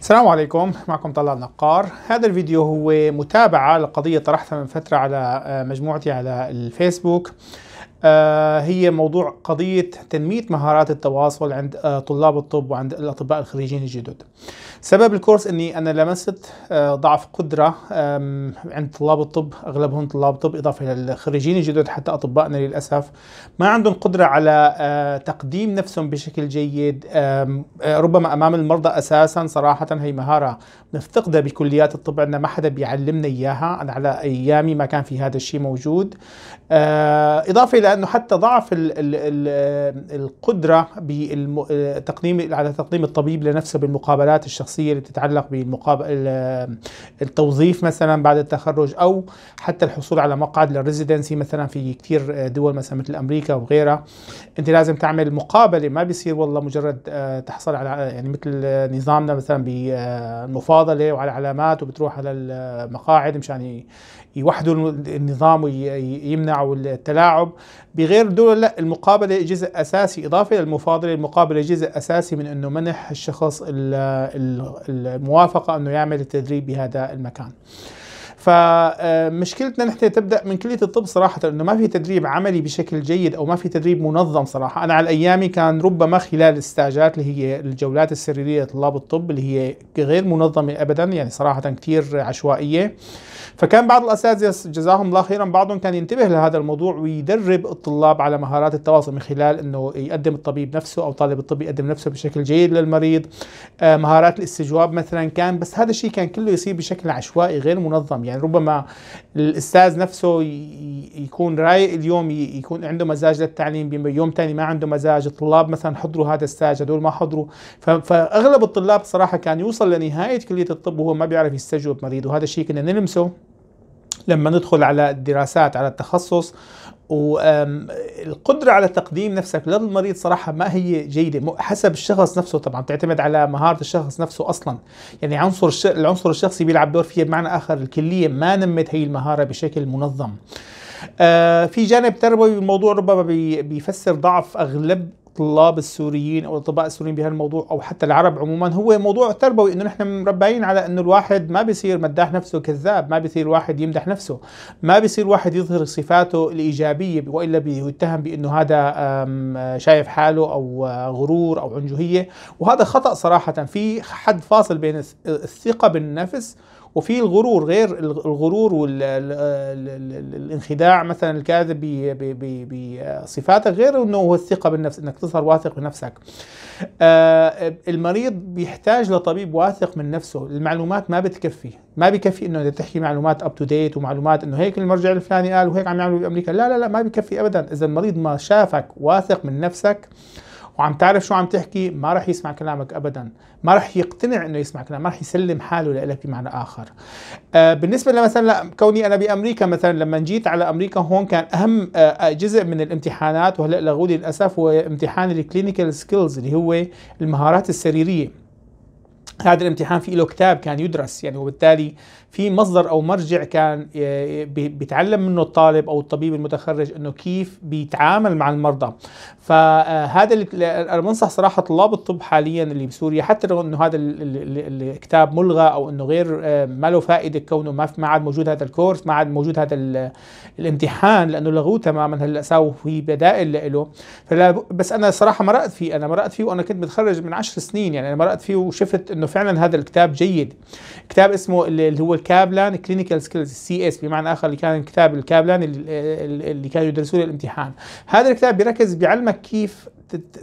السلام عليكم معكم طلال النقار هذا الفيديو هو متابعة لقضية طرحتها من فترة على آه، مجموعتي على الفيسبوك آه، هي موضوع قضية تنمية مهارات التواصل عند آه، طلاب الطب وعند الأطباء الخريجين الجدد سبب الكورس أني أنا لمست آه، ضعف قدرة عند طلاب الطب أغلبهم طلاب طب إضافة إلى الخريجين الجدد حتى أطبائنا للأسف ما عندهم قدرة على تقديم نفسهم بشكل جيد ربما أمام المرضى أساسا صراحة هي مهارة نفتقدها بكليات الطب عندنا ما حدا بيعلمنا إياها أنا على أيامي ما كان في هذا الشيء موجود إضافة إلى لانه حتى ضعف الـ الـ الـ القدره بتقديم آه، على تقديم الطبيب لنفسه بالمقابلات الشخصيه اللي تتعلق بالمقابل التوظيف مثلا بعد التخرج او حتى الحصول على مقعد للريزيدنسي مثلا في كثير دول مثلا مثل امريكا وغيرها انت لازم تعمل مقابله ما بيصير والله مجرد آه، تحصل على يعني مثل نظامنا مثلا بالمفاضله آه، وعلى علامات وبتروح على المقاعد مشان يعني يوحدوا النظام ويمنعوا التلاعب بغير دول لا المقابلة جزء أساسي إضافة للمفاضلة المقابلة جزء أساسي من أنه منح الشخص الموافقة أنه يعمل التدريب بهذا المكان فمشكلتنا نحن تبدا من كليه الطب صراحه انه ما في تدريب عملي بشكل جيد او ما في تدريب منظم صراحه، انا على ايامي كان ربما خلال الستاجات اللي هي الجولات السريريه لطلاب الطب اللي هي غير منظمه ابدا يعني صراحه كثير عشوائيه. فكان بعض الاساتذه جزاهم الله خيرا بعضهم كان ينتبه لهذا الموضوع ويدرب الطلاب على مهارات التواصل من خلال انه يقدم الطبيب نفسه او طالب الطب يقدم نفسه بشكل جيد للمريض، آه، مهارات الاستجواب مثلا كان بس هذا الشيء كان كله يصير بشكل عشوائي غير منظم يعني يعني ربما الاستاذ نفسه يكون رايق اليوم يكون عنده مزاج للتعليم يوم ثاني ما عنده مزاج الطلاب مثلا حضروا هذا الساج هدول ما حضروا فاغلب الطلاب صراحه كان يوصل لنهايه كليه الطب وهو ما بيعرف يستجوب مريض وهذا الشيء كنا نلمسه لما ندخل على الدراسات على التخصص والقدرة على تقديم نفسك للمريض صراحة ما هي جيدة حسب الشخص نفسه طبعا بتعتمد على مهارة الشخص نفسه أصلا يعني عنصر العنصر الشخصي بيلعب دور فيها بمعنى آخر الكلية ما نمت هي المهارة بشكل منظم آه، في جانب تربوي بالموضوع ربما بيفسر ضعف أغلب الطلاب السوريين او الاطباء السوريين بهالموضوع او حتى العرب عموما هو موضوع تربوي انه نحن مربعين على انه الواحد ما بيصير مداح نفسه كذاب، ما بيصير واحد يمدح نفسه، ما بيصير واحد يظهر صفاته الايجابيه والا بيتهم بانه هذا شايف حاله او آه، غرور او عنجهيه، وهذا خطا صراحه في حد فاصل بين الثقه بالنفس وفي الغرور غير الغرور والانخداع مثلا الكاذب بصفاتك غير انه هو الثقه بالنفس انك تظهر واثق بنفسك. آه، المريض بيحتاج لطبيب واثق من نفسه، المعلومات ما بتكفي، ما بكفي انه تحكي معلومات اب تو ديت ومعلومات انه هيك المرجع الفلاني قال وهيك عم يعملوا بامريكا، لا لا لا ما بكفي ابدا، اذا المريض ما شافك واثق من نفسك وعم تعرف شو عم تحكي ما رح يسمع كلامك ابدا ما رح يقتنع انه يسمع كلامك ما رح يسلم حاله لك بمعنى اخر آه بالنسبه لمثلا كوني انا بامريكا مثلا لما جيت على امريكا هون كان اهم آه جزء من الامتحانات وهلا لغودي للاسف هو امتحان الكلينيكال سكيلز اللي هو المهارات السريريه هذا الامتحان في له كتاب كان يدرس يعني وبالتالي في مصدر او مرجع كان آه، بيتعلم منه الطالب او الطبيب المتخرج انه كيف بيتعامل مع المرضى فهذا آه، اللي بنصح صراحه طلاب الطب حاليا اللي بسوريا حتى لو انه هذا الكتاب ملغى او انه غير آه، ما له فائده كونه ما ما عاد موجود هذا الكورس ما عاد موجود هذا الامتحان لانه لغوه تماما هلا ساووا في بدائل له فلا بس انا صراحه مرقت فيه انا مرقت فيه وانا كنت متخرج من 10 سنين يعني انا مرقت فيه وشفت انه انه فعلا هذا الكتاب جيد كتاب اسمه اللي هو الكابلان كلينيكال سكيلز سي اس بمعنى اخر اللي كان كتاب الكابلان اللي كانوا يدرسوه للامتحان هذا الكتاب بيركز بيعلمك كيف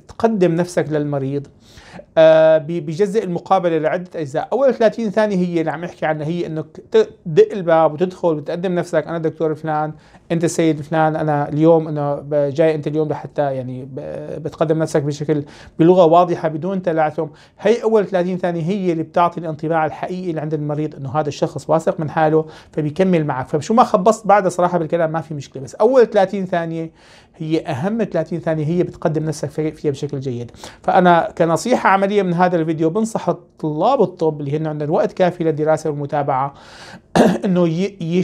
تقدم نفسك للمريض آه، بجزء المقابله لعده اجزاء، اول 30 ثانيه هي اللي عم يحكي عنها هي انك تدق الباب وتدخل وتقدم نفسك انا دكتور فلان، انت سيد فلان، انا اليوم انا جاي انت اليوم لحتى يعني بتقدم نفسك بشكل بلغه واضحه بدون تلعثم، هي اول 30 ثانيه هي اللي بتعطي الانطباع الحقيقي اللي عند المريض انه هذا الشخص واثق من حاله فبيكمل معك، فشو ما خبصت بعدها صراحه بالكلام ما في مشكله، بس اول 30 ثانيه هي أهم 30 ثانية هي بتقدم نفسك فيها بشكل جيد فأنا كنصيحة عملية من هذا الفيديو بنصح طلاب الطب اللي هن عندهم وقت كافي للدراسة والمتابعة انه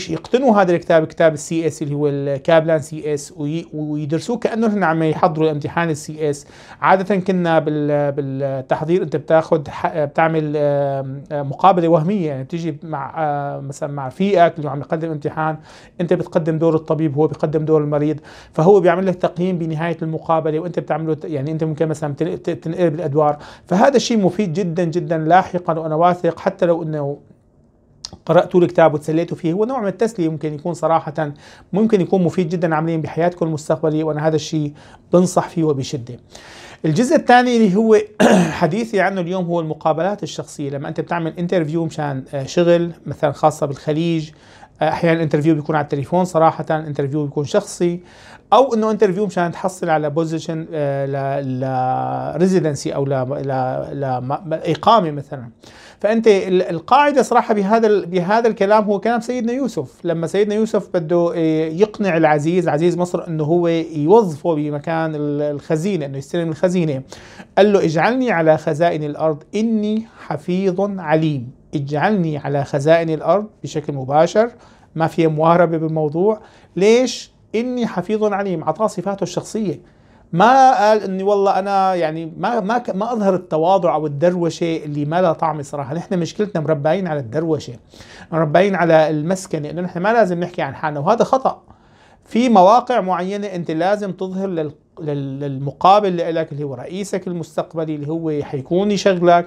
يقتنوا هذا الكتاب كتاب السي اس اللي هو الكابلان سي اس ويدرسوه كانه هن عم يحضروا الامتحان السي اس عاده كنا بالتحضير انت بتاخذ بتعمل مقابله وهميه يعني بتيجي مع مثلا مع رفيقك اللي عم يقدم امتحان انت بتقدم دور الطبيب هو بيقدم دور المريض فهو بيعمل لك تقييم بنهايه المقابله وانت بتعمله يعني انت ممكن مثلا تنقلب الادوار فهذا الشيء مفيد جدا جدا لاحقا وانا واثق حتى لو انه قرأت الكتاب وتسليت فيه هو نوع من التسلية ممكن يكون صراحة ممكن يكون مفيد جدا عمليا بحياتكم المستقبلية وأنا هذا الشيء بنصح فيه وبشدة الجزء الثاني اللي هو حديثي عنه اليوم هو المقابلات الشخصية لما أنت بتعمل انترفيو مشان آه، شغل مثلا خاصة بالخليج آه، احيانا الانترفيو بيكون على التليفون صراحه انترفيو بيكون شخصي او انه انترفيو مشان تحصل على بوزيشن آه، لريزيدنسي او ل لاقامه مثلا فانت القاعده صراحه بهذا بهذا الكلام هو كلام سيدنا يوسف لما سيدنا يوسف بده آه، يقنع العزيز عزيز مصر انه هو يوظفه بمكان الخزينه انه يستلم الخزينه قال له اجعلني على خزائن الارض اني حفيظ عليم اجعلني على خزائن الارض بشكل مباشر ما في مواربه بالموضوع ليش اني حفيظ عليم اعطاه صفاته الشخصيه ما قال اني والله انا يعني ما ما ما اظهر التواضع او الدروشه اللي ما لها طعم صراحه، نحن مشكلتنا مربيين على الدروشه، مربيين على المسكنه انه نحن ما لازم نحكي عن حالنا وهذا خطأ. في مواقع معينه انت لازم تظهر لل للمقابل لك اللي هو رئيسك المستقبلي اللي هو حيكون يشغلك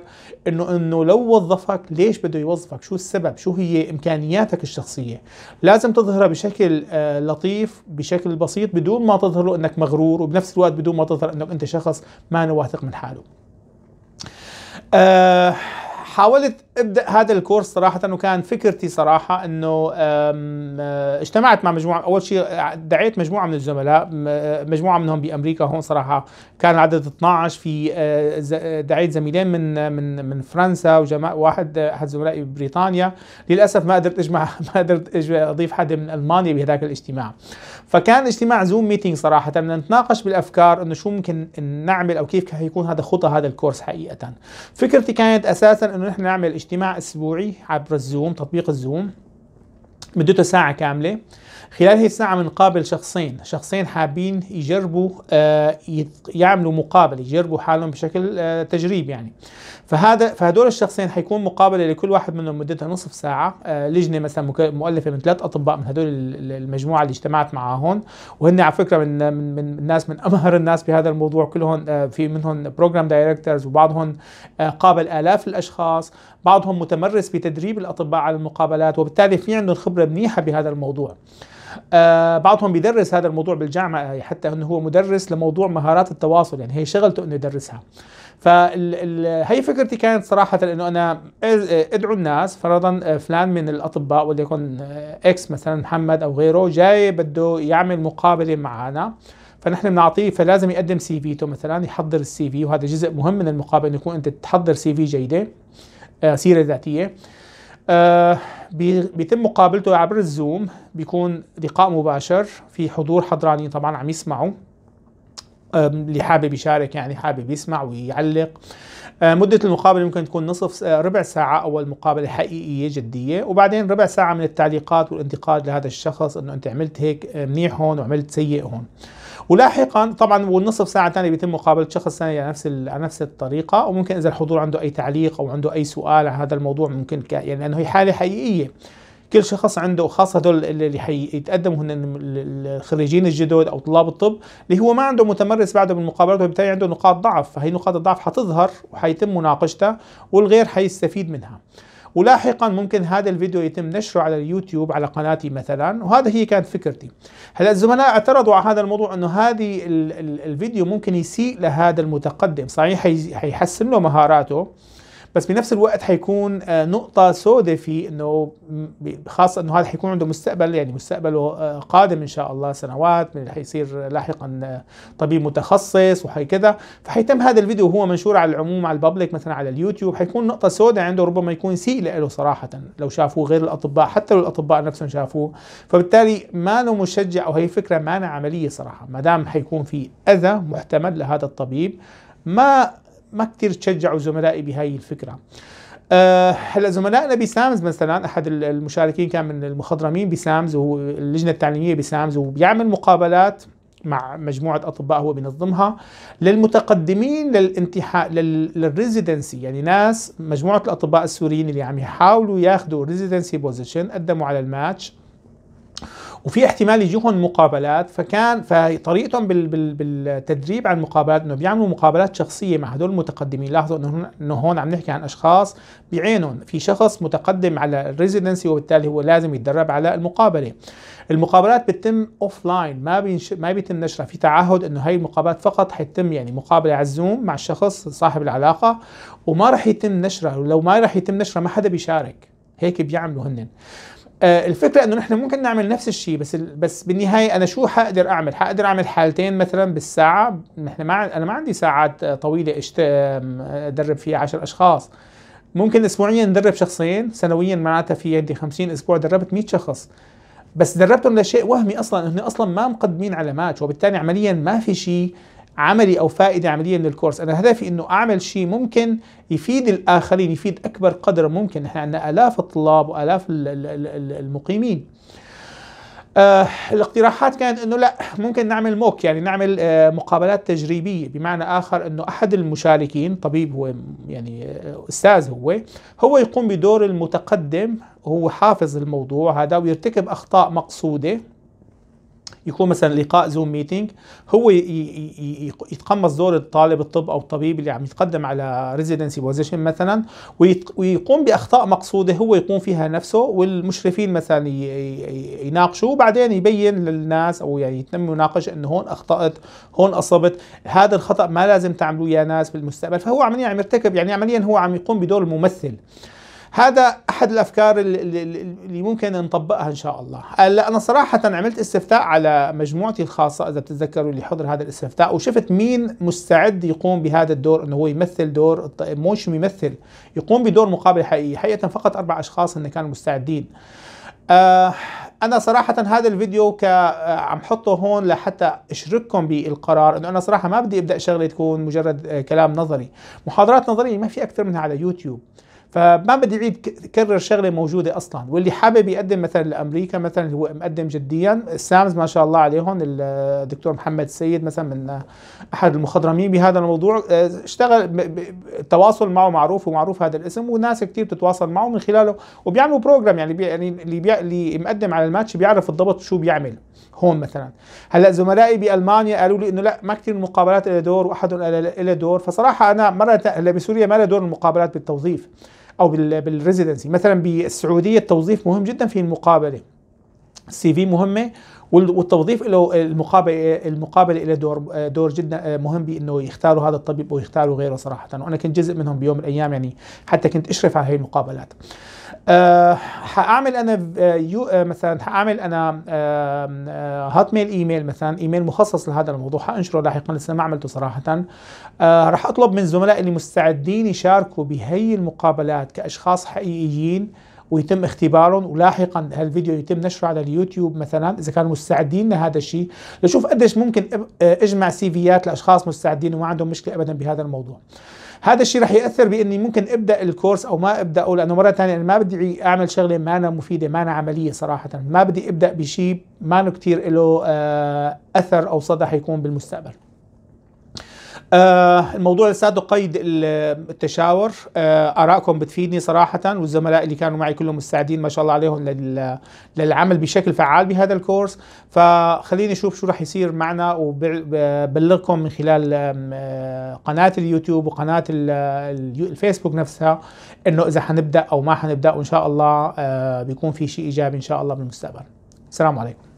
انه انه لو وظفك ليش بده يوظفك شو السبب شو هي امكانياتك الشخصيه لازم تظهرها بشكل آه، لطيف بشكل بسيط بدون ما تظهر له انك مغرور وبنفس الوقت بدون ما تظهر انك انت شخص ما واثق من حاله آه حاولت ابدا هذا الكورس صراحه وكان فكرتي صراحه انه أه، اجتمعت مع مجموعه اول شيء دعيت مجموعه من الزملاء مجموعه منهم بامريكا هون صراحه كان عدد 12 في أه، دعيت زميلين من من من فرنسا وواحد احد زملائي بريطانيا للاسف ما قدرت اجمع ما قدرت اضيف حدا من المانيا بهذاك الاجتماع فكان اجتماع زوم ميتنج صراحه بدنا نتناقش بالافكار انه شو ممكن نعمل او كيف حيكون هذا خطى هذا الكورس حقيقه فكرتي كانت اساسا انه نحن نعمل اجتماع اسبوعي عبر الزوم تطبيق الزوم مدته ساعة كاملة خلال هي الساعة بنقابل شخصين شخصين حابين يجربوا آه، يعملوا مقابلة يجربوا حالهم بشكل آه، تجريب يعني فهذا فهدول الشخصين حيكون مقابله لكل واحد منهم مدتها نصف ساعه آه، لجنه مثلا مؤلفه من ثلاث اطباء من هدول المجموعه اللي اجتمعت معهم وهن على فكره من من من الناس من امهر الناس بهذا الموضوع كلهم آه، في منهم بروجرام دايركتورز وبعضهم قابل الاف الاشخاص بعضهم متمرس بتدريب الاطباء على المقابلات وبالتالي في عندهم خبره منيحه بهذا الموضوع آه بعضهم بيدرس هذا الموضوع بالجامعة آه، حتى أنه هو مدرس لموضوع مهارات التواصل يعني هي شغلته أنه يدرسها فهي فكرتي كانت صراحة أنه أنا أدعو الناس فرضا آه، فلان من الأطباء وليكن آه، إكس مثلا محمد أو غيره جاي بده يعمل مقابلة معنا فنحن بنعطيه فلازم يقدم سي فيته مثلا يحضر السي في وهذا جزء مهم من المقابله انه يكون انت تحضر سي في جيده سيره ذاتيه آه بيتم مقابلته عبر الزوم بيكون لقاء مباشر في حضور حضراني طبعا عم يسمعوا اللي حابب يشارك يعني حابب يسمع ويعلق آه، مدة المقابلة ممكن تكون نصف آه، ربع ساعة أول مقابلة حقيقية جدية وبعدين ربع ساعة من التعليقات والانتقاد لهذا الشخص أنه أنت عملت هيك آه، منيح هون وعملت سيء هون ولاحقا طبعا والنصف ساعه ثانيه بيتم مقابله شخص ثاني على نفس على نفس الطريقه وممكن اذا الحضور عنده اي تعليق او عنده اي سؤال عن هذا الموضوع ممكن ك... يعني لانه هي حاله حقيقيه كل شخص عنده خاصه هدول اللي حيتقدموا هن الخريجين الجدد او طلاب الطب اللي هو ما عنده متمرس بعده بالمقابلات وبالتالي عنده نقاط ضعف فهي نقاط الضعف حتظهر وحيتم مناقشتها والغير حيستفيد منها ولاحقا ممكن هذا الفيديو يتم نشره على اليوتيوب على قناتي مثلا وهذا هي كانت فكرتي هلا الزملاء اعترضوا على هذا الموضوع انه هذه الفيديو ممكن يسيء لهذا المتقدم صحيح حيحسن له مهاراته بس بنفس الوقت حيكون آه، نقطة سوداء في انه خاصة انه هذا حيكون عنده مستقبل يعني مستقبله آه، قادم ان شاء الله سنوات من حيصير لاحقا آه، طبيب متخصص وحي كذا فحيتم هذا الفيديو وهو منشور على العموم على الببليك مثلا على اليوتيوب حيكون نقطة سوداء عنده ربما يكون سيء له صراحة لو شافوه غير الاطباء حتى لو الاطباء نفسهم شافوه فبالتالي ما له مشجع او هي فكرة ما عملية صراحة ما دام حيكون في اذى محتمل لهذا الطبيب ما ما كثير تشجعوا زملائي بهاي الفكره آه، هلا أه زملائنا بسامز مثلا احد المشاركين كان من المخضرمين بسامز وهو اللجنه التعليميه بسامز وبيعمل مقابلات مع مجموعه اطباء هو بينظمها للمتقدمين للانتحاء للريزيدنسي يعني ناس مجموعه الاطباء السوريين اللي عم يحاولوا ياخذوا ريزيدنسي بوزيشن قدموا على الماتش وفي احتمال يجيهم مقابلات فكان فطريقتهم بالتدريب على المقابلات انه بيعملوا مقابلات شخصيه مع هدول المتقدمين لاحظوا انه هون عم نحكي عن اشخاص بعينهم في شخص متقدم على الريزيدنسي وبالتالي هو لازم يتدرب على المقابله المقابلات بتتم اوف لاين ما ما بيتم نشرها في تعهد انه هاي المقابلات فقط حيتم يعني مقابله على الزوم مع الشخص صاحب العلاقه وما راح يتم نشرها ولو ما راح يتم نشرها ما حدا بيشارك هيك بيعملوا هن آه، الفكره انه نحن ممكن نعمل نفس الشيء بس بس بالنهايه انا شو حقدر اعمل؟ حقدر اعمل حالتين مثلا بالساعه نحن ما انا ما عندي ساعات طويله أشت... ادرب فيها 10 اشخاص ممكن اسبوعيا ندرب شخصين سنويا معناتها في عندي 50 اسبوع دربت 100 شخص بس دربتهم لشيء وهمي اصلا انه اصلا ما مقدمين على ماتش وبالتالي عمليا ما في شيء عملي او فائده عمليه من الكورس انا هدفي انه اعمل شيء ممكن يفيد الاخرين يفيد اكبر قدر ممكن احنا عندنا الاف الطلاب والاف المقيمين آه الاقتراحات كانت انه لا ممكن نعمل موك يعني نعمل آه مقابلات تجريبيه بمعنى اخر انه احد المشاركين طبيب هو يعني آه، استاذ هو هو يقوم بدور المتقدم وهو حافظ الموضوع هذا ويرتكب اخطاء مقصوده يكون مثلا لقاء زوم ميتينج هو يتقمص دور الطالب الطب او الطبيب اللي عم يتقدم على ريزيدنسي بوزيشن مثلا ويقوم باخطاء مقصوده هو يقوم فيها نفسه والمشرفين مثلا يناقشوا وبعدين يبين للناس او يعني يتم يناقش انه هون اخطات هون اصبت هذا الخطا ما لازم تعملوه يا ناس بالمستقبل فهو عمليا عم يرتكب يعني عمليا هو عم يقوم بدور الممثل هذا احد الافكار اللي, اللي ممكن نطبقها ان شاء الله هلا انا صراحه عملت استفتاء على مجموعتي الخاصه اذا بتتذكروا اللي حضر هذا الاستفتاء وشفت مين مستعد يقوم بهذا الدور انه هو يمثل دور مش يمثل يقوم بدور مقابل حقيقي حقيقه فقط اربع اشخاص ان كانوا مستعدين آه انا صراحه هذا الفيديو ك آه، عم حطه هون لحتى اشرككم بالقرار انه انا صراحه ما بدي ابدا شغله تكون مجرد آه، كلام نظري محاضرات نظريه ما في اكثر منها على يوتيوب فما بدي اعيد كرر شغله موجوده اصلا واللي حابب يقدم مثلا لامريكا مثلا هو مقدم جديا السامز ما شاء الله عليهم الدكتور محمد سيد مثلا من احد المخضرمين بهذا الموضوع آه، اشتغل التواصل معه معروف ومعروف هذا الاسم وناس كثير بتتواصل معه من خلاله وبيعملوا بروجرام يعني بي يعني اللي بي اللي مقدم على الماتش بيعرف بالضبط شو بيعمل هون مثلا هلا زملائي بالمانيا قالوا لي انه لا ما كثير المقابلات لها دور واحد لها دور فصراحه انا مره هلا بسوريا ما لها دور المقابلات بالتوظيف او بالريزيدنسي مثلا بالسعوديه التوظيف مهم جدا في المقابله السي في مهمه والتوظيف له المقابله المقابله له دور دور جدا مهم بانه يختاروا هذا الطبيب ويختاروا غيره صراحه وانا كنت جزء منهم بيوم من الايام يعني حتى كنت اشرف على هي المقابلات هعمل آه، انا آه، يو آه، مثلا هعمل انا هات ميل ايميل مثلا ايميل مخصص لهذا الموضوع هانشره لاحقا لسه ما عملته صراحه راح اطلب من زملائي اللي مستعدين يشاركوا بهي المقابلات كاشخاص حقيقيين ويتم اختبارهم ولاحقا هالفيديو يتم نشره على اليوتيوب مثلا اذا كانوا مستعدين لهذا الشيء لشوف قديش ممكن اجمع سيفيات لاشخاص مستعدين وما عندهم مشكله ابدا بهذا الموضوع هذا الشيء رح ياثر باني ممكن ابدا الكورس او ما ابداه لانه مره ثانيه انا ما بدي اعمل شغله ما أنا مفيده ما أنا عمليه صراحه ما بدي ابدا بشيء ما كثير له آه، اثر او صدى حيكون بالمستقبل آه الموضوع لساته قيد التشاور آه آرائكم بتفيدني صراحة والزملاء اللي كانوا معي كلهم مستعدين ما شاء الله عليهم للعمل بشكل فعال بهذا الكورس فخليني أشوف شو راح يصير معنا وبلغكم من خلال آه، قناة اليوتيوب وقناة الفيسبوك نفسها إنه إذا حنبدأ أو ما حنبدأ وإن شاء الله آه بيكون في شيء إيجابي إن شاء الله بالمستقبل السلام عليكم